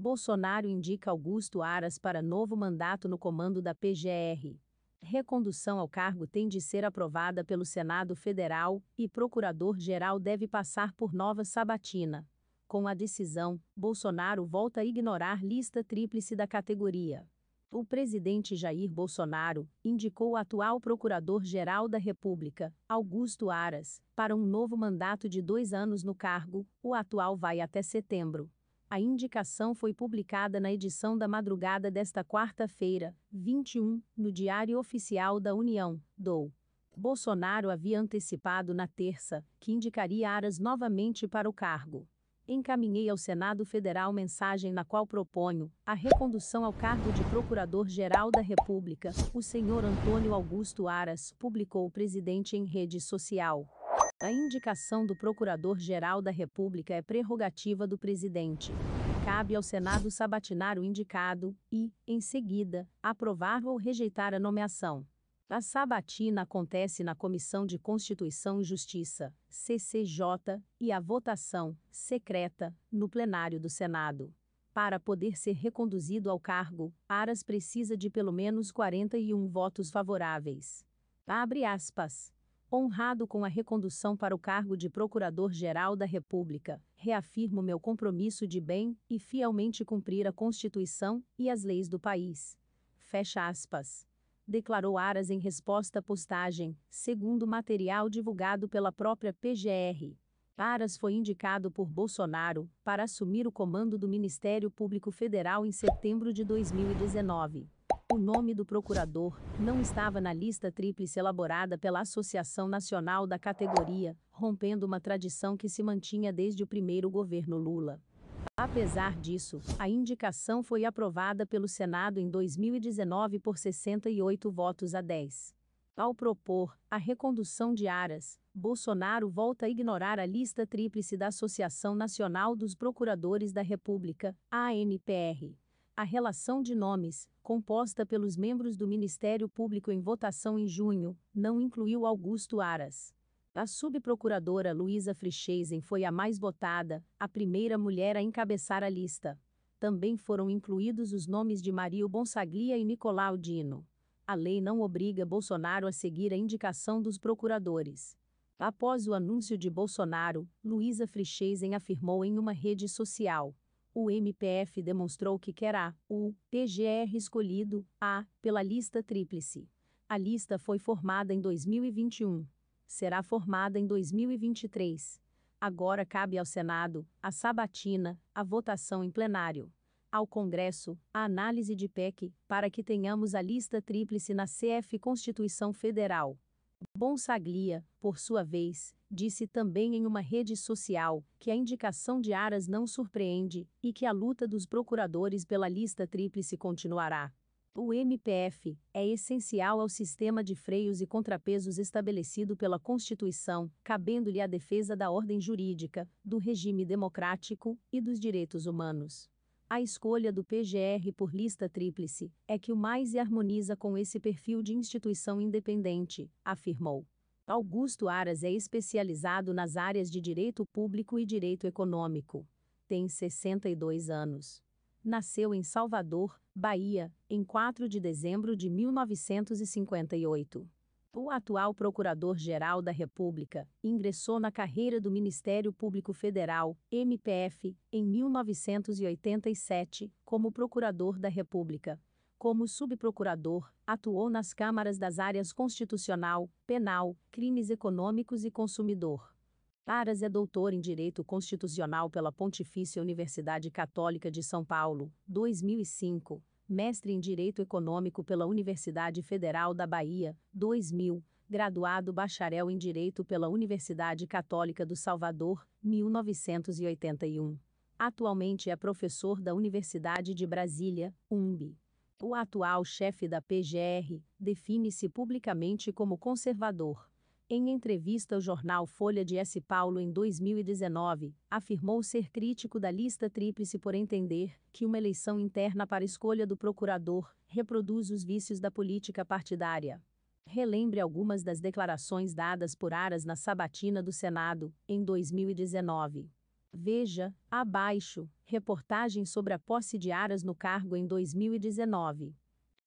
Bolsonaro indica Augusto Aras para novo mandato no comando da PGR. Recondução ao cargo tem de ser aprovada pelo Senado Federal e procurador-geral deve passar por nova sabatina. Com a decisão, Bolsonaro volta a ignorar lista tríplice da categoria. O presidente Jair Bolsonaro indicou o atual procurador-geral da República, Augusto Aras, para um novo mandato de dois anos no cargo, o atual vai até setembro. A indicação foi publicada na edição da madrugada desta quarta-feira, 21, no Diário Oficial da União, DOU. Bolsonaro havia antecipado na terça que indicaria Aras novamente para o cargo. Encaminhei ao Senado Federal mensagem na qual proponho a recondução ao cargo de Procurador-Geral da República. O senhor Antônio Augusto Aras publicou o presidente em rede social. A indicação do Procurador-Geral da República é prerrogativa do presidente. Cabe ao Senado sabatinar o indicado e, em seguida, aprovar ou rejeitar a nomeação. A sabatina acontece na Comissão de Constituição e Justiça, CCJ, e a votação, secreta, no plenário do Senado. Para poder ser reconduzido ao cargo, Aras precisa de pelo menos 41 votos favoráveis. Abre aspas honrado com a recondução para o cargo de Procurador-Geral da República, reafirmo meu compromisso de bem e fielmente cumprir a Constituição e as leis do país. Fecha aspas. Declarou Aras em resposta à postagem, segundo material divulgado pela própria PGR. Aras foi indicado por Bolsonaro para assumir o comando do Ministério Público Federal em setembro de 2019. O nome do procurador não estava na lista tríplice elaborada pela Associação Nacional da Categoria, rompendo uma tradição que se mantinha desde o primeiro governo Lula. Apesar disso, a indicação foi aprovada pelo Senado em 2019 por 68 votos a 10. Ao propor a recondução de Aras, Bolsonaro volta a ignorar a lista tríplice da Associação Nacional dos Procuradores da República, ANPR. A relação de nomes, composta pelos membros do Ministério Público em votação em junho, não incluiu Augusto Aras. A subprocuradora Luísa Frichesen foi a mais votada, a primeira mulher a encabeçar a lista. Também foram incluídos os nomes de Mario Bonsaglia e Nicolau Dino. A lei não obriga Bolsonaro a seguir a indicação dos procuradores. Após o anúncio de Bolsonaro, Luísa Frichesen afirmou em uma rede social: o MPF demonstrou que a o PGR escolhido A pela lista tríplice. A lista foi formada em 2021. Será formada em 2023. Agora cabe ao Senado a sabatina, a votação em plenário. Ao Congresso, a análise de PEC, para que tenhamos a lista tríplice na CF Constituição Federal. Bonsaglia, por sua vez, disse também em uma rede social que a indicação de Aras não surpreende e que a luta dos procuradores pela lista tríplice continuará. O MPF é essencial ao sistema de freios e contrapesos estabelecido pela Constituição, cabendo-lhe a defesa da ordem jurídica, do regime democrático e dos direitos humanos. A escolha do PGR por lista tríplice é que o mais se harmoniza com esse perfil de instituição independente, afirmou. Augusto Aras é especializado nas áreas de direito público e direito econômico. Tem 62 anos. Nasceu em Salvador, Bahia, em 4 de dezembro de 1958. O atual Procurador-Geral da República ingressou na carreira do Ministério Público Federal, MPF, em 1987, como Procurador da República. Como subprocurador, atuou nas câmaras das áreas Constitucional, Penal, Crimes Econômicos e Consumidor. Aras é doutor em Direito Constitucional pela Pontifícia Universidade Católica de São Paulo, 2005, mestre em Direito Econômico pela Universidade Federal da Bahia, 2000, graduado bacharel em Direito pela Universidade Católica do Salvador, 1981. Atualmente é professor da Universidade de Brasília, UMB. O atual chefe da PGR define-se publicamente como conservador. Em entrevista ao jornal Folha de S. Paulo em 2019, afirmou ser crítico da lista tríplice por entender que uma eleição interna para escolha do procurador reproduz os vícios da política partidária. Relembre algumas das declarações dadas por Aras na sabatina do Senado, em 2019. Veja, abaixo, reportagem sobre a posse de Aras no cargo em 2019.